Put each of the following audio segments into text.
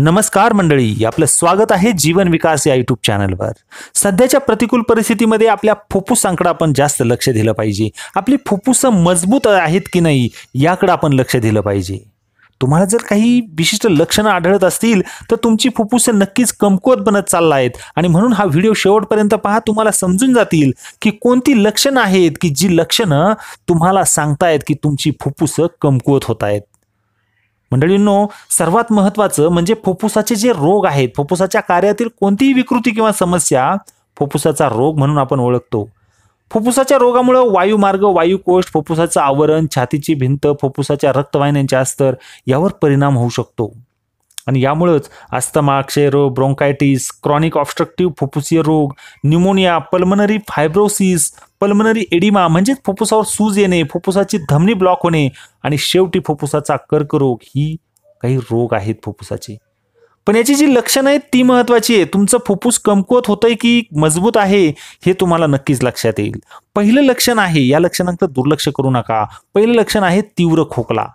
नमस्कार मंडळी आपलं स्वागत आहे जीवन विकास या युट्यूब चॅनलवर सध्याच्या प्रतिकूल परिस्थितीमध्ये आपल्या फुप्फुसांकडं आपण जास्त लक्ष दिलं पाहिजे आपली फुफ्फुसं मजबूत आहेत की नाही याकडे आपण लक्ष दिलं पाहिजे तुम्हाला जर काही विशिष्ट लक्षणं आढळत असतील तर तुमची फुप्फुसं नक्कीच कमकुवत बनत चालला आहेत आणि म्हणून हा व्हिडिओ शेवटपर्यंत पहा तुम्हाला समजून जातील की कोणती लक्षणं आहेत की जी लक्षणं तुम्हाला सांगतायत की तुमची फुप्फुसं कमकुवत होत आहेत मंडळींनो सर्वात महत्वाचं म्हणजे फुफ्फुसाचे जे रोग आहेत फुफ्फुसाच्या कार्यातील कोणतीही विकृती किंवा समस्या फुफ्फुसाचा रोग म्हणून आपण ओळखतो फुफ्फुसाच्या रोगामुळे वायुमार्ग वायुकोष फुफ्फुसाचं आवरण छातीची भिंत फुफ्फुसाच्या रक्तवाहिन्यांच्या अस्तर यावर परिणाम होऊ शकतो आणि यामुळंच आस्तमा क्षयरोग ब्रोंकायटिस क्रॉनिक ऑब्स्ट्रक्टिव्ह फुफ्फुसीय रोग pneumonia pulmonary fibrosis pulmonary oedema म्हणजेच फुफ्फुसावर सूज येणे फुफ्फुसाची धमनी ब्लॉक होणे आणि शेवटी फुफ्फुसाचा कर्करोग ही काही रोग आहेत फुफ्फुसाचे पण याची जी लक्षणं आहेत ती महत्त्वाची आहे तुमचं फुफ्फुस कमकुवत होतंय की मजबूत आहे हे तुम्हाला नक्कीच लक्षात येईल पहिलं लक्षण आहे या लक्षणांकडे दुर्लक्ष करू नका पहिलं लक्षण आहे तीव्र खोकला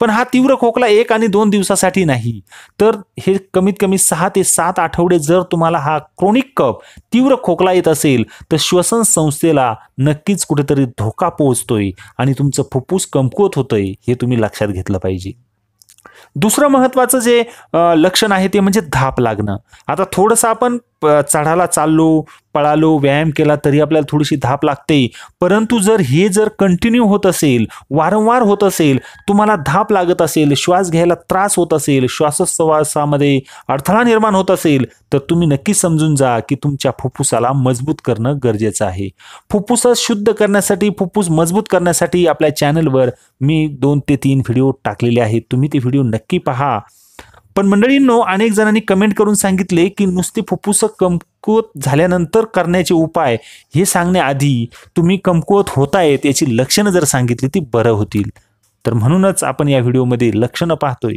पण हा तीव्र खोकला एक आणि दोन दिवसासाठी नाही तर हे कमीत कमी सहा ते सात आठवडे जर तुम्हाला हा क्रोनिक कप तीव्र खोकला येत असेल तर श्वसन संस्थेला नक्कीच कुठेतरी धोका पोहोचतोय आणि तुमचं फुप्फूस कमकुवत होतंय हे तुम्ही लक्षात घेतलं पाहिजे दुसरं महत्त्वाचं जे लक्षण आहे ते म्हणजे धाप लागणं आता थोडंसं आपण चढाला चाललो पळालो व्यायाम केला तरी आपल्याला थोडीशी धाप लागते परंतु जर हे जर कंटिन्यू होत असेल वारंवार होत असेल तुम्हाला धाप लागत असेल श्वास घ्यायला त्रास होत असेल श्वासोच्छवासामध्ये अडथळा निर्माण होत असेल तर तुम्ही नक्की समजून जा की तुमच्या फुफ्फुसाला मजबूत करणं गरजेचं आहे फुफ्फुस शुद्ध करण्यासाठी फुफ्फुस मजबूत करण्यासाठी आपल्या चॅनलवर मी दोन ते तीन व्हिडिओ टाकलेले आहेत तुम्ही ते व्हिडिओ नक्की पहा पण मंडळींनो अनेक जणांनी कमेंट करून सांगितले की नुसते फुफ्फुस कमकुवत झाल्यानंतर करण्याचे उपाय हे सांगण्याआधी तुम्ही कमकुवत होतायत याची लक्षणं जर सांगितली ती बरं होतील तर म्हणूनच आपण या व्हिडिओमध्ये लक्षणं पाहतोय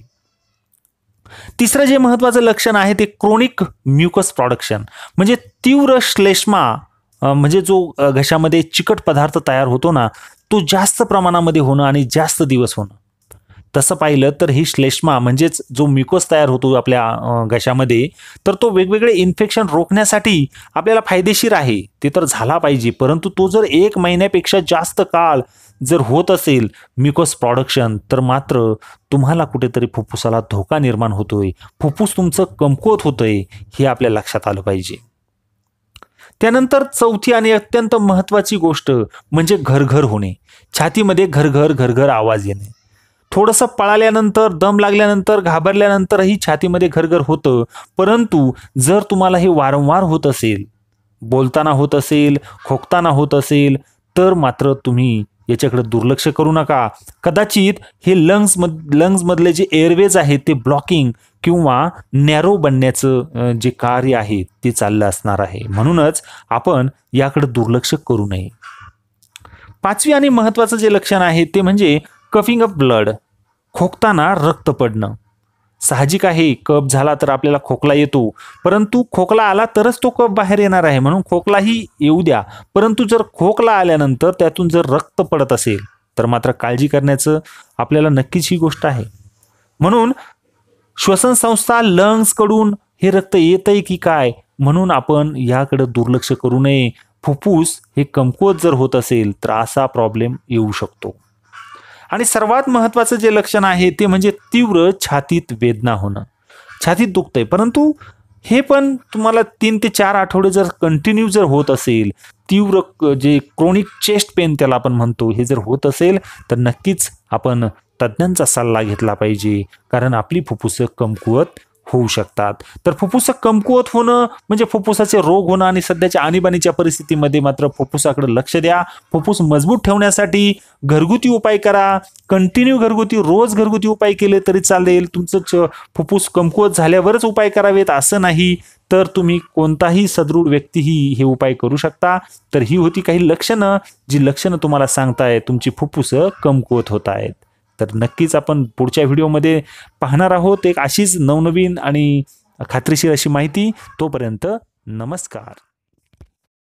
तिसरं जे महत्त्वाचं लक्षण आहे ते क्रोनिक म्युकस प्रॉडक्शन म्हणजे तीव्र श्लेष्मा म्हणजे जो घशामध्ये चिकट पदार्थ तयार होतो ना तो जास्त प्रमाणामध्ये होणं आणि जास्त दिवस होणं तसं पाहिलं तर ही श्लेष्मा म्हणजेच जो म्युकोस तयार होतो आपल्या घशामध्ये तर तो वेगवेगळे इन्फेक्शन रोखण्यासाठी आपल्याला फायदेशीर आहे ते तर झाला पाहिजे परंतु तो जर एक महिन्यापेक्षा जास्त काळ जर होत असेल म्युकोस प्रॉडक्शन तर मात्र तुम्हाला कुठेतरी फुफ्फुसाला धोका निर्माण होतोय फुफ्फुस तुमचं कमकुवत होतंय हे आपल्या लक्षात आलं पाहिजे त्यानंतर चौथी आणि अत्यंत महत्त्वाची गोष्ट म्हणजे घरघर होणे छातीमध्ये घरघर घरघर आवाज येणे थोडंसं पळाल्यानंतर दम लागल्यानंतर घाबरल्यानंतरही छातीमध्ये घरघर होतं परंतु जर तुम्हाला हे वारंवार होत असेल बोलताना होत असेल खोकताना होत असेल तर मात्र तुम्ही याच्याकडे दुर्लक्ष करू नका कदाचित हे लंग्स लंग्स लंग्समधले जे एअरवेज आहेत ते ब्लॉकिंग किंवा नॅरो बनण्याचं जे कार्य आहे ते चाललं असणार आहे म्हणूनच आपण याकडे दुर्लक्ष करू नये पाचवी आणि महत्त्वाचं जे लक्षण आहे ते म्हणजे कफिंग अप ब्लड खोकताना रक्त पडणं साहजिक आहे कप झाला तर आपल्याला खोकला येतो परंतु खोकला आला तरच तो कप बाहेर येणार आहे म्हणून खोकलाही येऊ द्या परंतु जर खोकला आल्यानंतर त्यातून जर रक्त पडत असेल तर मात्र काळजी करण्याचं आपल्याला नक्कीच ही गोष्ट आहे म्हणून श्वसन संस्था लंग्सकडून हे रक्त येतंय की काय म्हणून आपण याकडे दुर्लक्ष करू नये फुफ्फूस हे कमकुवत जर होत असेल तर असा प्रॉब्लेम येऊ शकतो आणि सर्वात महत्त्वाचं जे लक्षण आहे ते म्हणजे तीव्र छातीत वेदना होणं छातीत दुखतंय परंतु हे पण तुम्हाला तीन ते चार आठवडे जर कंटिन्यू जर होत असेल तीव्र जे क्रोनिक चेस्ट पेन त्याला आपण म्हणतो हे जर होत असेल तर नक्कीच आपण तज्ज्ञांचा सल्ला घेतला पाहिजे कारण आपली फुफ्फुसं कमकुवत होऊ शकतात तर फुफ्फुसं कमकुवत होणं म्हणजे फुफ्फुसाचे रोग होणं आणि सध्याच्या आणीबाणीच्या परिस्थितीमध्ये मात्र फुफ्फुसाकडे लक्ष द्या फुफ्फुस मजबूत ठेवण्यासाठी घरगुती उपाय करा कंटिन्यू घरगुती रोज घरगुती उपाय केले तरी चालेल तुमचं च फुफ्फुस कमकुवत झाल्यावरच उपाय करावेत असं नाही तर तुम्ही कोणताही सदृढ व्यक्तीही हे उपाय करू शकता तर ही होती काही लक्षणं जी लक्षणं तुम्हाला सांगताय तुमची फुफ्फुसं कमकुवत होत आहेत तर नक्कीच आपण पुढच्या व्हिडिओमध्ये पाहणार आहोत एक अशीच नवनवीन आणि खात्रीशीर अशी माहिती तोपर्यंत नमस्कार